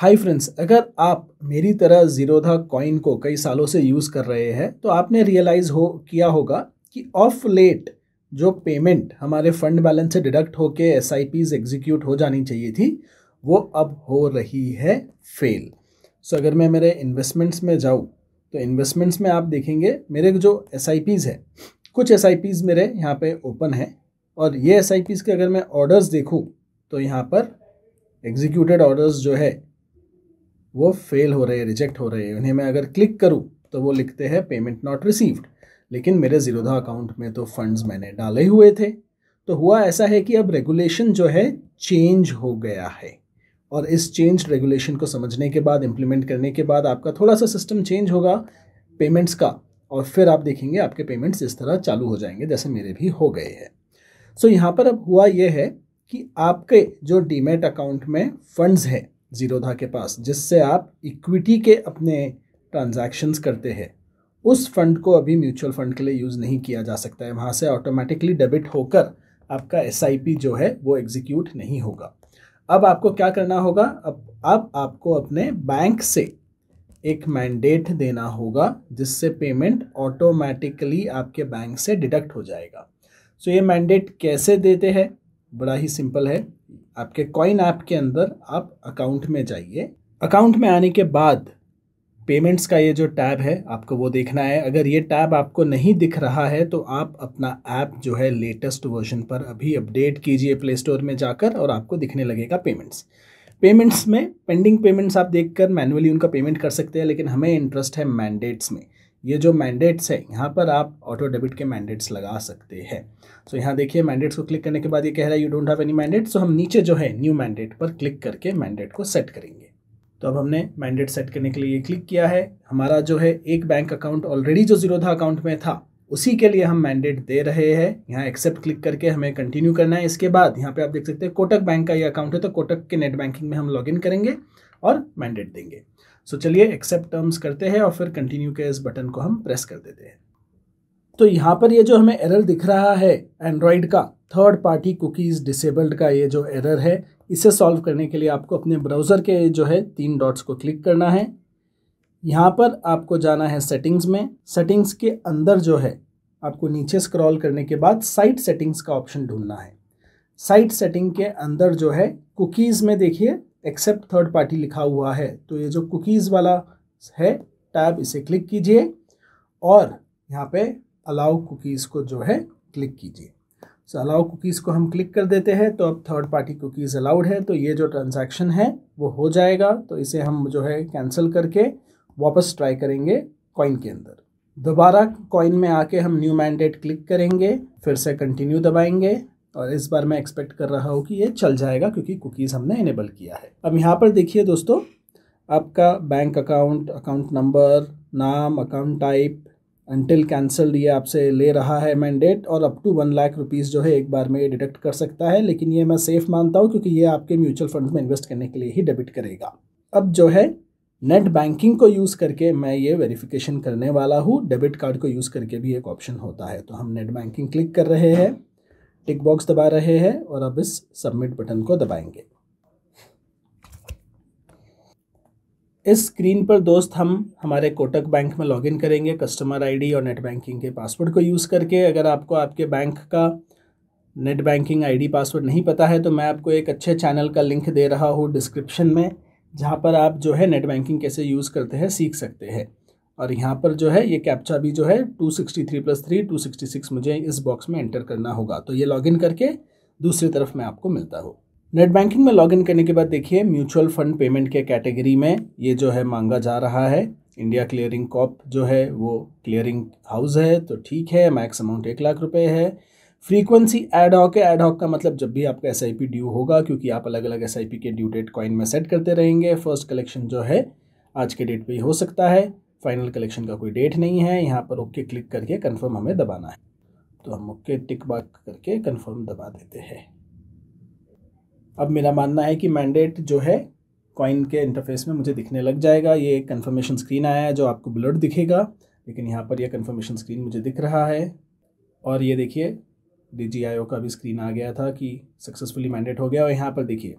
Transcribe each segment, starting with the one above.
hi friends अगर आप मेरी तरह जीरोधा कॉइन को कई सालों से यूज़ कर रहे हैं तो आपने रियलाइज़ हो किया होगा कि ऑफ लेट जो पेमेंट हमारे फंड बैलेंस से डिडक्ट होके एस आई पीज एग्जीक्यूट हो जानी चाहिए थी वो अब हो रही है फेल सो so, अगर मैं मेरे इन्वेस्टमेंट्स में जाऊँ तो इन्वेस्टमेंट्स में आप देखेंगे मेरे जो एस आई पीज़ है कुछ एस आई पीज़ मेरे यहाँ पर ओपन है और ये एस आई पीज़ के अगर मैं ऑर्डर्स देखूँ तो यहाँ पर एग्जीक्यूटेड ऑर्डर्स जो है वो फेल हो रहे हैं रिजेक्ट हो रहे हैं उन्हें मैं अगर क्लिक करूँ तो वो लिखते हैं पेमेंट नॉट रिसीव्ड लेकिन मेरे ज़ीरोधा अकाउंट में तो फंड्स मैंने डाले हुए थे तो हुआ ऐसा है कि अब रेगुलेशन जो है चेंज हो गया है और इस चेंज रेगुलेशन को समझने के बाद इम्प्लीमेंट करने के बाद आपका थोड़ा सा सिस्टम चेंज होगा पेमेंट्स का और फिर आप देखेंगे आपके पेमेंट्स इस तरह चालू हो जाएंगे जैसे मेरे भी हो गए हैं सो so, यहाँ पर अब हुआ यह है कि आपके जो डीमेट अकाउंट में फंड्स हैं जीरोधा के पास जिससे आप इक्विटी के अपने ट्रांजैक्शंस करते हैं उस फंड को अभी म्यूचुअल फंड के लिए यूज़ नहीं किया जा सकता है वहाँ से ऑटोमेटिकली डेबिट होकर आपका एस जो है वो एग्जीक्यूट नहीं होगा अब आपको क्या करना होगा अब अब आपको अपने बैंक से एक मैंडेट देना होगा जिससे पेमेंट ऑटोमेटिकली आपके बैंक से डिडक्ट हो जाएगा सो so, ये मैंडेट कैसे देते हैं बड़ा ही सिंपल है आपके कॉइन ऐप के अंदर आप अकाउंट में जाइए अकाउंट में आने के बाद पेमेंट्स का ये जो टैब है आपको वो देखना है अगर ये टैब आपको नहीं दिख रहा है तो आप अपना ऐप जो है लेटेस्ट वर्जन पर अभी अपडेट कीजिए प्ले स्टोर में जाकर और आपको दिखने लगेगा पेमेंट्स पेमेंट्स में पेंडिंग पेमेंट्स आप देखकर मैनुअली उनका पेमेंट कर सकते हैं लेकिन हमें इंटरेस्ट है मैंडेट्स में ये जो मैंडेट्स है यहाँ पर आप ऑटो डेबिट के मैंडेट्स लगा सकते हैं सो so, यहाँ देखिए मैंडेट्स को क्लिक करने के बाद ये कह रहा है you don't have any mandate so हम नीचे जो है न्यू मैंडेट पर क्लिक करके मैंडेट को सेट करेंगे तो अब हमने मैंडेट सेट करने के लिए ये क्लिक किया है हमारा जो है एक बैंक अकाउंट ऑलरेडी जो था अकाउंट में था उसी के लिए हम मैंडेट दे रहे हैं यहाँ एक्सेप्ट क्लिक करके हमें कंटिन्यू करना है इसके बाद यहाँ पे आप देख सकते हैं कोटक बैंक का ये अकाउंट है तो कोटक के नेट बैंकिंग में हम लॉगिन करेंगे और मैंडेट देंगे सो चलिए एक्सेप्ट टर्म्स करते हैं और फिर कंटिन्यू के इस बटन को हम प्रेस कर देते हैं तो यहाँ पर ये जो हमें एरर दिख रहा है एंड्रॉयड का थर्ड पार्टी कुकीज़ डिसेबल्ड का ये जो एरर है इसे सॉल्व करने के लिए आपको अपने ब्राउज़र के जो है तीन डॉट्स को क्लिक करना है यहाँ पर आपको जाना है सेटिंग्स में सेटिंग्स के अंदर जो है आपको नीचे स्क्रॉल करने के बाद साइट सेटिंग्स का ऑप्शन ढूंढना है साइट सेटिंग के अंदर जो है कुकीज़ में देखिए एक्सेप्ट थर्ड पार्टी लिखा हुआ है तो ये जो कुकीज़ वाला है टैब इसे क्लिक कीजिए और यहाँ पे अलाउ कुकीज़ को जो है क्लिक कीजिए सो अलाउ कुकीज़ को हम क्लिक कर देते हैं तो अब थर्ड पार्टी कुकीज़ अलाउड है तो ये जो ट्रांजैक्शन है वो हो जाएगा तो इसे हम जो है कैंसिल करके वापस ट्राई करेंगे कॉइन के अंदर दोबारा कॉइन में आके हम न्यू मैंडेट क्लिक करेंगे फिर से कंटिन्यू दबाएंगे और इस बार मैं एक्सपेक्ट कर रहा हूँ कि ये चल जाएगा क्योंकि कुकीज़ हमने इनेबल किया है अब यहाँ पर देखिए दोस्तों आपका बैंक अकाउंट अकाउंट नंबर नाम अकाउंट टाइप अनटिल कैंसल्ड ये आपसे ले रहा है मैंडेट और up to one lakh rupees जो है एक बार में डिडक्ट कर सकता है लेकिन ये मैं सेफ़ मानता हूँ क्योंकि ये आपके म्यूचुअल फंड में इन्वेस्ट करने के लिए ही डेबिट करेगा अब जो है नेट बैंकिंग को यूज़ करके मैं ये वेरिफिकेशन करने वाला हूँ डेबिट कार्ड को यूज़ करके भी एक ऑप्शन होता है तो हम नेट बैंकिंग क्लिक कर रहे हैं टिक बॉक्स दबा रहे हैं और अब इस सबमिट बटन को दबाएंगे इस स्क्रीन पर दोस्त हम हमारे कोटक बैंक में लॉगिन करेंगे कस्टमर आईडी और नेट बैंकिंग के पासवर्ड को यूज़ करके अगर आपको आपके बैंक का नेट बैंकिंग आईडी पासवर्ड नहीं पता है तो मैं आपको एक अच्छे चैनल का लिंक दे रहा हूँ डिस्क्रिप्शन में जहाँ पर आप जो है नेट बैंकिंग कैसे यूज़ करते हैं सीख सकते हैं और यहाँ पर जो है ये कैप्चा भी जो है 263 sixty three plus three two मुझे इस बॉक्स में एंटर करना होगा तो ये लॉगिन करके दूसरी तरफ मैं आपको मिलता हूँ नेट बैंकिंग में लॉगिन करने के बाद देखिए म्यूचुअल फंड पेमेंट के कैटेगरी में ये जो है मांगा जा रहा है इंडिया क्लियरिंग कॉप जो है वो क्लियरिंग हाउस है तो ठीक है मैक्स अमाउंट एक लाख रुपये है फ्रीक्वेंसी एड हॉक है एड हॉक का मतलब जब भी आपका एस ड्यू होगा क्योंकि आप अलग अलग एस के ड्यू डेट कॉइन में सेट करते रहेंगे फर्स्ट कलेक्शन जो है आज के डेट पे हो सकता है फाइनल कलेक्शन का कोई डेट नहीं है यहाँ पर ओके क्लिक करके कन्फर्म हमें दबाना है तो हम ओके टिक बाक करके कन्फर्म दबा देते हैं अब मेरा मानना है कि मैंडेट जो है कॉइन के इंटरफेस में मुझे दिखने लग जाएगा ये एक कन्फर्मेशन स्क्रीन आया है जो आपको ब्लड दिखेगा लेकिन यहाँ पर यह कन्फर्मेशन स्क्रीन मुझे दिख रहा है और ये देखिए डी जी का भी स्क्रीन आ गया था कि सक्सेसफुली मैंडेट हो गया और यहाँ पर देखिए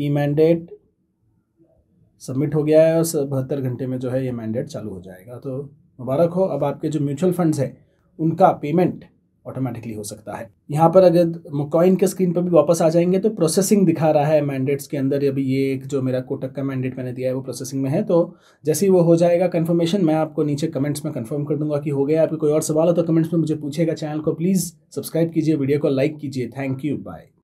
ई e मैंडेट सबमिट हो गया है और बहत्तर घंटे में जो है ये मैंडेट चालू हो जाएगा तो मुबारक हो अब आपके जो म्यूचुअल फंड्स हैं उनका पेमेंट ऑटोमेटिकली हो सकता है यहाँ पर अगर मोकॉइन के स्क्रीन पर भी वापस आ जाएंगे तो प्रोसेसिंग दिखा रहा है मैंडेट्स के अंदर अभी ये एक जो मेरा कोटक का मैंडेट मैंने दिया है वो प्रोसेसिंग में है तो जैसे ही वो हो जाएगा कन्फर्मेशन मैं आपको नीचे कमेंट्स में कन्फर्म कर दूंगा कि हो गया आपके कोई और सवाल हो तो कमेंट्स में मुझे पूछेगा चैनल को प्लीज़ सब्सक्राइब कीजिए वीडियो को लाइक कीजिए थैंक यू बाय